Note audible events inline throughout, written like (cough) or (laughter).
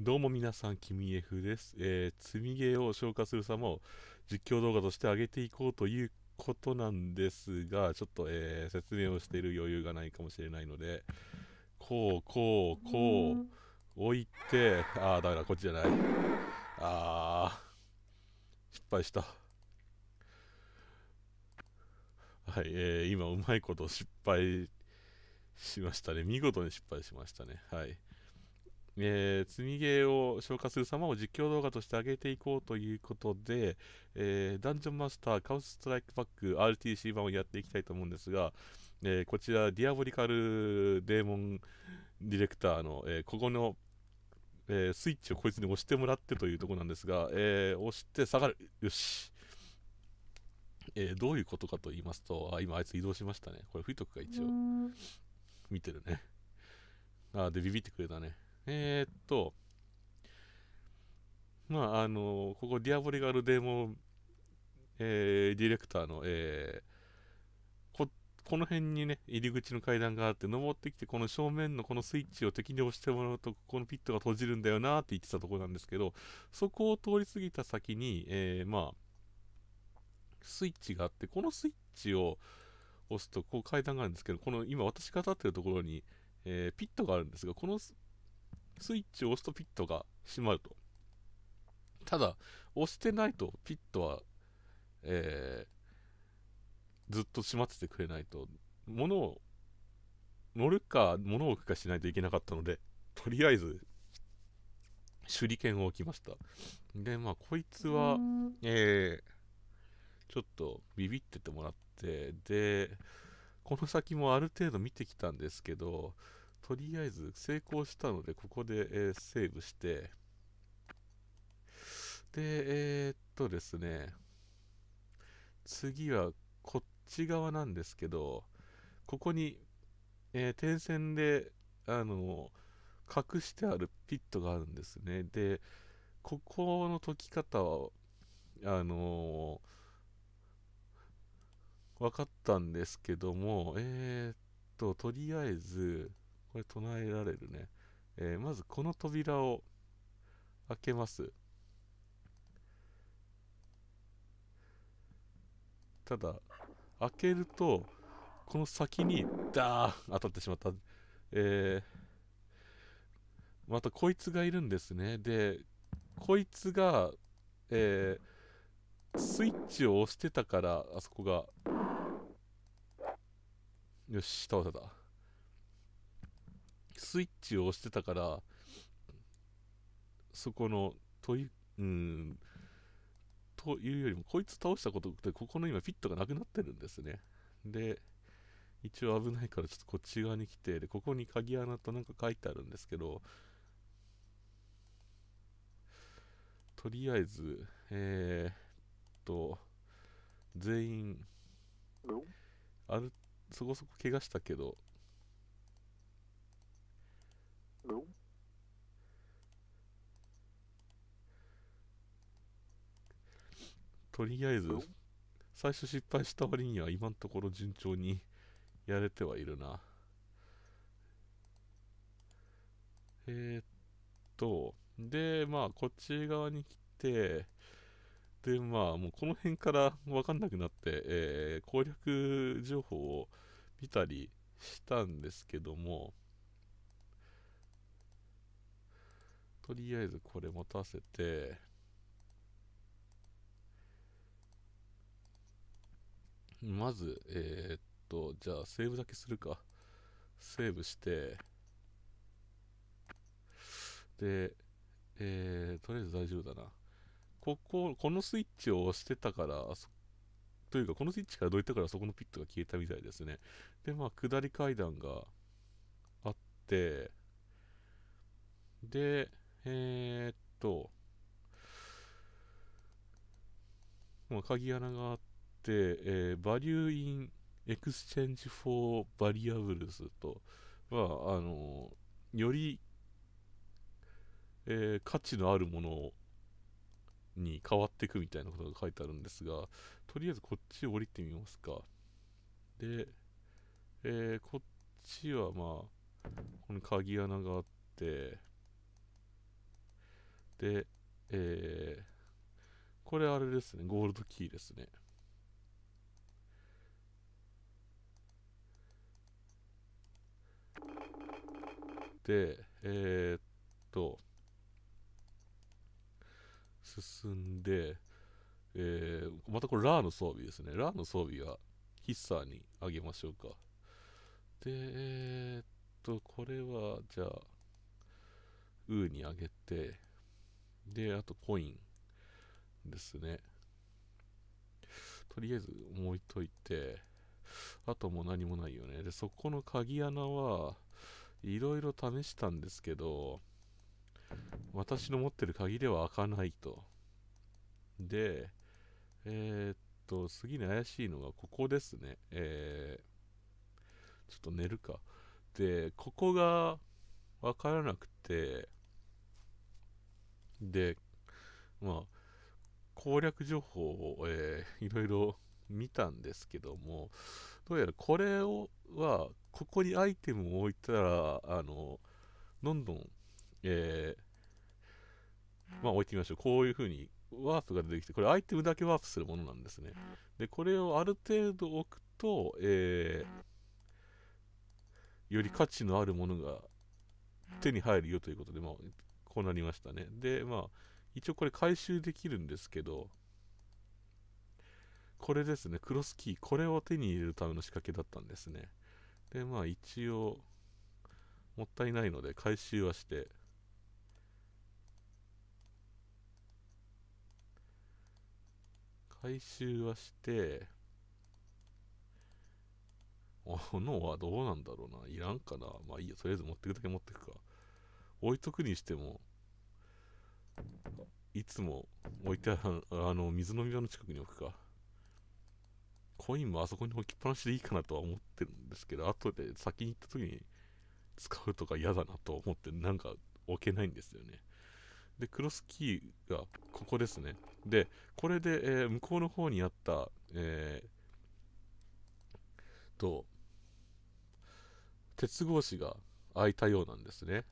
どうも皆さん、君ふです。えー、積みゲーを消化する様を実況動画として上げていこうということなんですが、ちょっと、えー、説明をしている余裕がないかもしれないので、こう、こう、こう、置いて、あー、だからこっちじゃない。あー、失敗した。はい、えー、今、うまいこと失敗しましたね。見事に失敗しましたね。はい。えー、積みゲーを消化する様を実況動画として上げていこうということで、えー、ダンジョンマスターカウスストライクパック RTC 版をやっていきたいと思うんですが、えー、こちら、ディアボリカルデーモンディレクターの、えここの、えスイッチをこいつに押してもらってというところなんですが、え押して下がる。よし。えどういうことかと言いますと、あ、今あいつ移動しましたね。これ吹いとくか、一応。見てるね。あ、で、ビビってくれたね。えー、っと、まあ、あの、ここ、ディアボリガルデモえー、ディレクターの、えー、こ、この辺にね、入り口の階段があって、登ってきて、この正面のこのスイッチを敵に押してもらうと、ここのピットが閉じるんだよなって言ってたとこなんですけど、そこを通り過ぎた先に、えー、まあ、スイッチがあって、このスイッチを押すと、こう階段があるんですけど、この今私が立ってるところに、えー、ピットがあるんですが、このスイッチを押すとピットが閉まると。ただ、押してないとピットは、えー、ずっと閉まっててくれないと、物を、乗るか物を置くかしないといけなかったので、とりあえず、手裏剣を置きました。で、まあ、こいつは、えー、ちょっとビビっててもらって、で、この先もある程度見てきたんですけど、とりあえず成功したので、ここで、えー、セーブして、で、えー、っとですね、次はこっち側なんですけど、ここに、えー、点線で、あの、隠してあるピットがあるんですね。で、ここの解き方は、あの分かったんですけども、えー、っと、とりあえず、これ唱えられるね。えー、まずこの扉を開けます。ただ、開けると、この先に、ダーン当たってしまった。えー、またこいつがいるんですね。で、こいつが、えー、スイッチを押してたから、あそこが、よし、倒せた。スイッチを押してたからそこの問いうんというよりもこいつ倒したことってここの今フィットがなくなってるんですねで一応危ないからちょっとこっち側に来てでここに鍵穴となんか書いてあるんですけどとりあえずえー、っと全員あるそこそこ怪我したけど h l l o とりあえず、最初失敗した割には今のところ順調にやれてはいるな。えー、っと、で、まあ、こっち側に来て、で、まあ、もうこの辺から分かんなくなって、えー、攻略情報を見たりしたんですけども、とりあえずこれ持たせて、まず、えー、っと、じゃあセーブだけするか。セーブして、で、えー、とりあえず大丈夫だな。ここ、このスイッチを押してたから、というか、このスイッチからどういったからそこのピットが消えたみたいですね。で、まあ、下り階段があって、で、えー、っと、まあ、鍵穴があって、えー、バリューインエクスチェンジフォーバリアブルスと、まあ、あのー、より、えー、価値のあるものに変わっていくみたいなことが書いてあるんですが、とりあえずこっち降りてみますか。で、えー、こっちはまあ、この鍵穴があって、で、えー、これあれですね、ゴールドキーですね。で、えー、っと、進んで、えー、またこれラーの装備ですね。ラーの装備はヒッサーにあげましょうか。で、えー、っと、これは、じゃあ、ウーにあげて、で、あとコインですね。とりあえず置いといて、あともう何もないよね。で、そこの鍵穴はいろいろ試したんですけど、私の持ってる鍵では開かないと。で、えー、っと、次に怪しいのがここですね。えー、ちょっと寝るか。で、ここがわからなくて、で、まあ、攻略情報を、えー、(laughs) いろいろ見たんですけども、どうやらこれをは、ここにアイテムを置いたら、あの、どんどん、えー、まあ置いてみましょう。こういうふうにワープが出てきて、これアイテムだけワープするものなんですね。で、これをある程度置くと、えー、より価値のあるものが手に入るよということで、まあ、こうなりましたね。で、まあ、一応これ回収できるんですけど、これですね、クロスキー、これを手に入れるための仕掛けだったんですね。で、まあ一応、もったいないので回収はして、回収はして、おのはどうなんだろうな。いらんかな。まあいいよ。とりあえず持ってくだけ持ってくか。置いとくにしても、いつも置いてある、あの、水飲み場の近くに置くか。コインもあそこに置きっぱなしでいいかなとは思ってるんですけど、後で先に行った時に使うとか嫌だなと思って、なんか置けないんですよね。で、クロスキーがここですね。で、これで、えー、向こうの方にあった、えー、と、鉄格子が開いたようなんですね。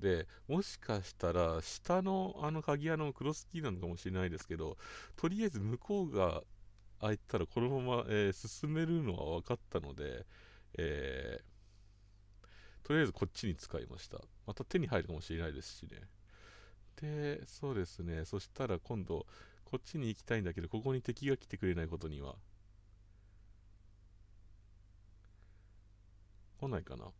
で、もしかしたら、下のあの鍵穴もクロスキーなのかもしれないですけど、とりあえず向こうが開いたら、このまま、えー、進めるのは分かったので、えー、とりあえずこっちに使いました。また手に入るかもしれないですしね。で、そうですね。そしたら今度、こっちに行きたいんだけど、ここに敵が来てくれないことには。来ないかな。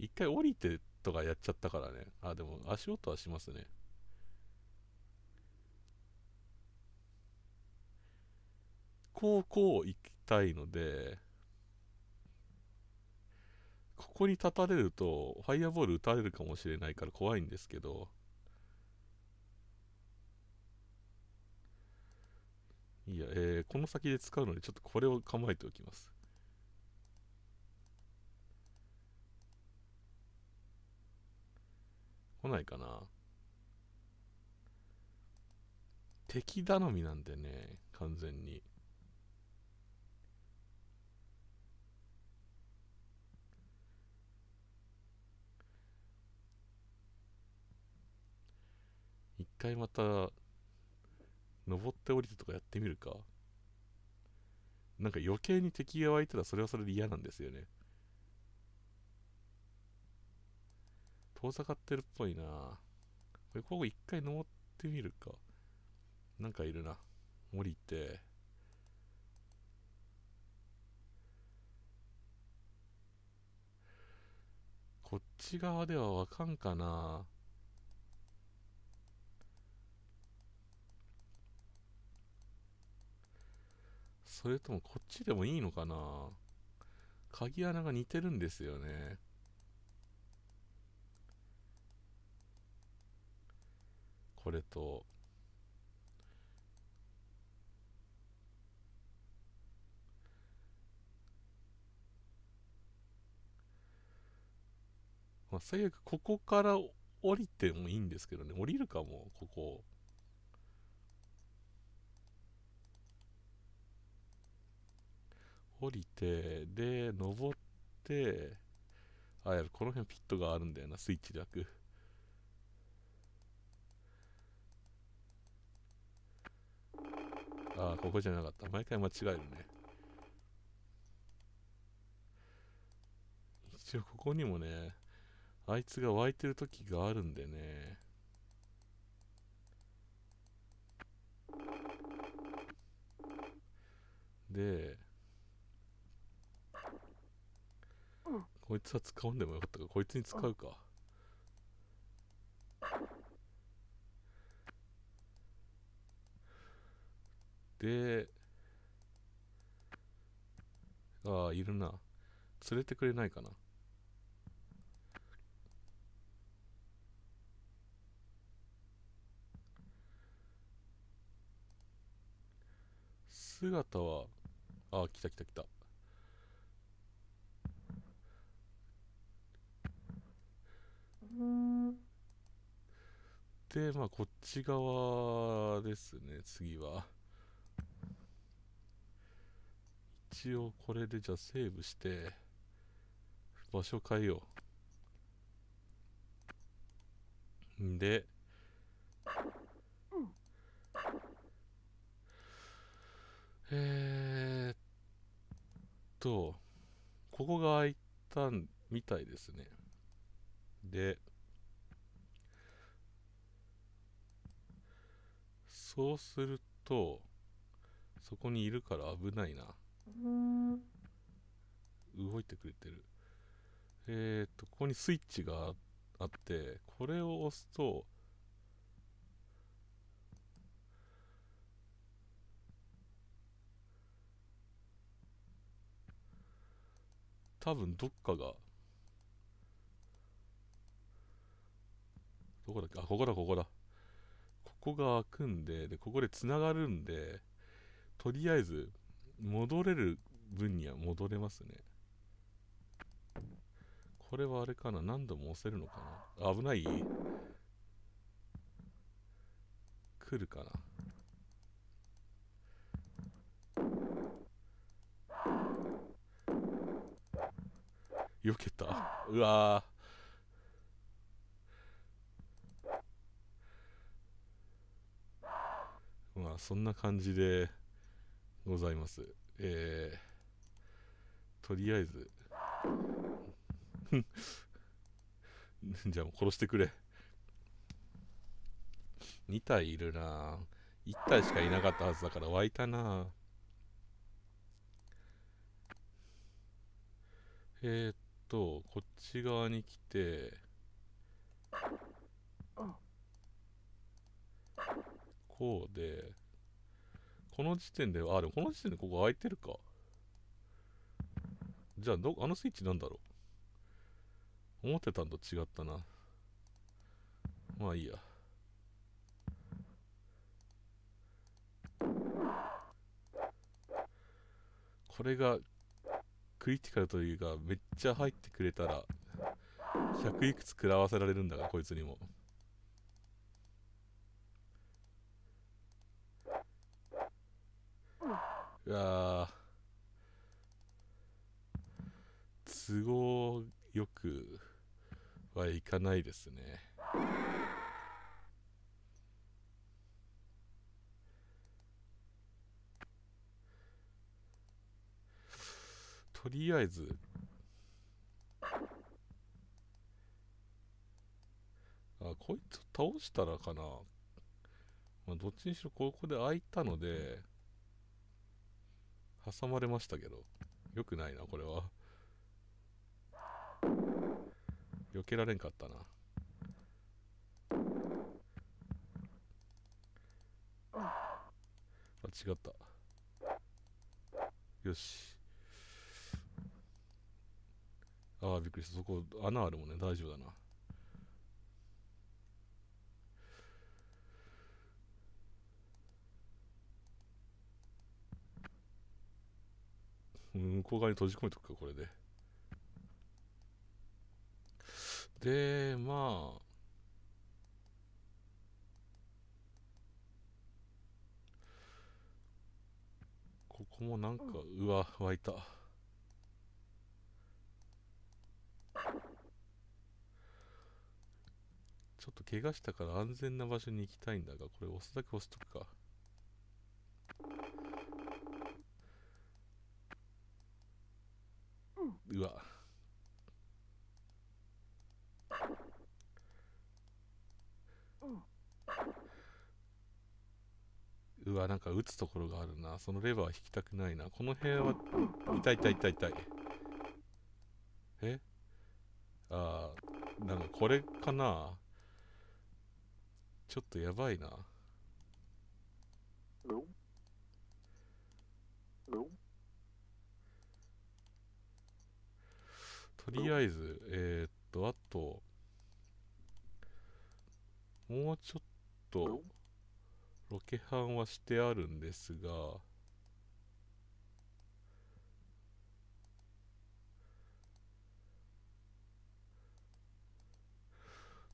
一回降りてとかやっちゃったからね。あ、でも足音はしますね。こうこう行きたいので、ここに立たれると、ファイアボール打たれるかもしれないから怖いんですけど、いや、えー、この先で使うので、ちょっとこれを構えておきます。来ないかな。敵頼みなんでね、完全に。一回また、登って降りてとかやってみるか。なんか余計に敵が湧いたらそれはそれで嫌なんですよね。遠ざかってるっぽいなこれ、ここ一回登ってみるか。なんかいるな。降りて。こっち側ではわかんかなそれともこっちでもいいのかな鍵穴が似てるんですよね。これとまあ、最悪ここから降りてもいいんですけどね降りるかもここ降りてで登ってあやるこの辺ピットがあるんだよなスイッチだけ。ああここじゃなかった毎回間違えるね一応ここにもねあいつが湧いてる時があるんでねでこいつは使うんでもよかったかこいつに使うかで、ああ、いるな。連れてくれないかな。姿は、ああ、来た来た来た。で、まあ、こっち側ですね、次は。一応これでじゃあセーブして場所変えようんでえー、っとここが開いたみたいですねでそうするとそこにいるから危ないな動いてくれてる。えっ、ー、と、ここにスイッチがあって、これを押すと、多分どっかが、どこだっけあ、ここだ、ここだ。ここが開くんで、で、ここで繋がるんで、とりあえず、戻れる分には戻れますね。これはあれかな何度も押せるのかな危ない来るかなよけたうわまあそんな感じでございます。えー、とりあえず (laughs) じゃあもう殺してくれ。2体いるな1体しかいなかったはずだから湧いたなえー、っと、こっち側に来て、こうで、この時点で、あ、でもこの時点でここ空いてるか。じゃあど、あのスイッチなんだろう。思ってたんと違ったな。まあいいや。これがクリティカルというかめっちゃ入ってくれたら100いくつ食らわせられるんだが、こいつにも。うわ都合よくはいかないですね。とりあえずあこいつ倒したらかな、まあ、どっちにしろここで開いたので挟まれましたけど。よくないな、これは。避けられんかったな。あ、違った。よし。ああ、びっくりした。そこ、穴あるもんね。大丈夫だな。向こう側に閉じ込めとくか、これで。で、まあ、ここもなんか、うわ、湧いた。ちょっと怪我したから安全な場所に行きたいんだが、これ押すだけ押しとくか。うわうわなんか打つところがあるなそのレバー引きたくないなこの辺は痛い痛い痛い痛いえああなんかこれかなちょっとやばいな。h e とりあえず、えー、っと、あと、もうちょっと、ロケハンはしてあるんですが、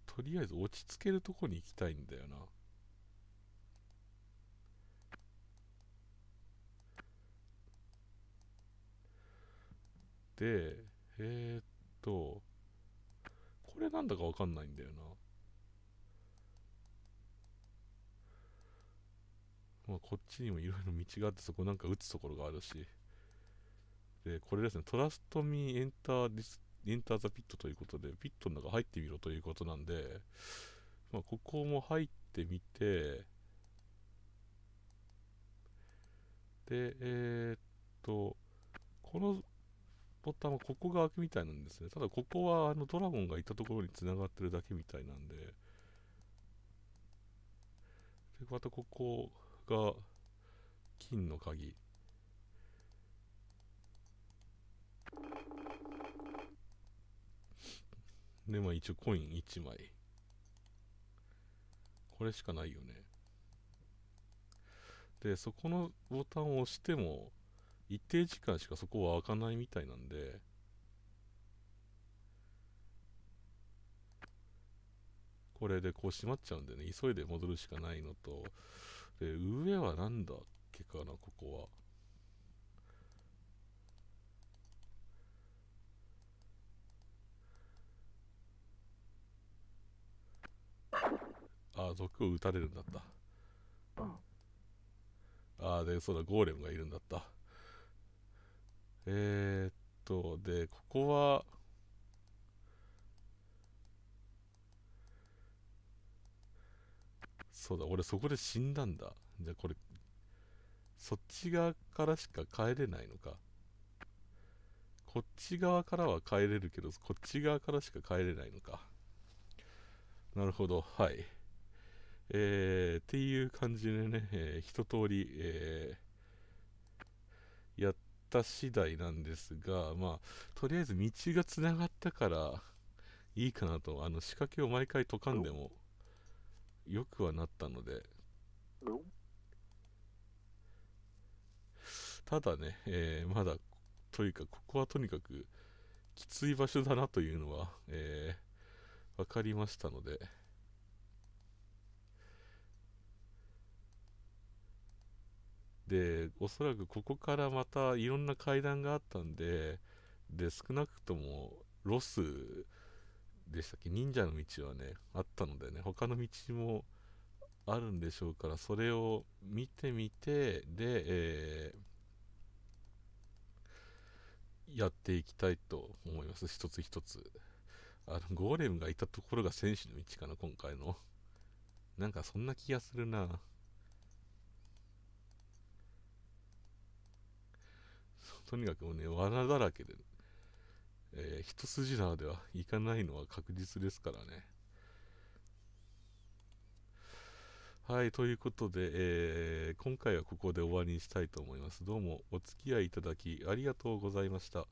とりあえず落ち着けるとこに行きたいんだよな。で、えー、っと、これなんだかわかんないんだよな。まあ、こっちにもいろいろ道があって、そこなんか打つところがあるし。で、これですね、トラストミーエンターディス、エンターザピットということで、ピットの中入ってみろということなんで、まあ、ここも入ってみて、で、えー、っと、このッターはここが開くみたいなんですね。ただここはあのドラゴンがいたところに繋がってるだけみたいなんで。で、またここが金の鍵。で、まあ一応コイン1枚。これしかないよね。で、そこのボタンを押しても、一定時間しかそこは開かないみたいなんで、これでこう閉まっちゃうんでね、急いで戻るしかないのと、で、上はなんだっけかな、ここは。ああ、毒を撃たれるんだった。ああ、で、そうだ、ゴーレムがいるんだった。えー、っと、で、ここは、そうだ、俺そこで死んだんだ。じゃあこれ、そっち側からしか帰れないのか。こっち側からは帰れるけど、こっち側からしか帰れないのか。なるほど、はい。えー、っていう感じでね、えー、一通り、えー、た次第なんですが、まあ、とりあえず道がつながったから、いいかなと、あの、仕掛けを毎回解かんでも、よくはなったので、ただね、えー、まだ、というか、ここはとにかく、きつい場所だなというのは、えー、分かりましたので、でおそらくここからまたいろんな階段があったんでで少なくともロスでしたっけ忍者の道はねあったのでね他の道もあるんでしょうからそれを見てみてで、えー、やっていきたいと思います一つ一つあのゴーレムがいたところが戦士の道かな今回のなんかそんな気がするなとにかくもうね、罠だらけで、えー、一筋縄ではいかないのは確実ですからね。はい、ということで、えー、今回はここで終わりにしたいと思います。どうもお付き合いいただきありがとうございました。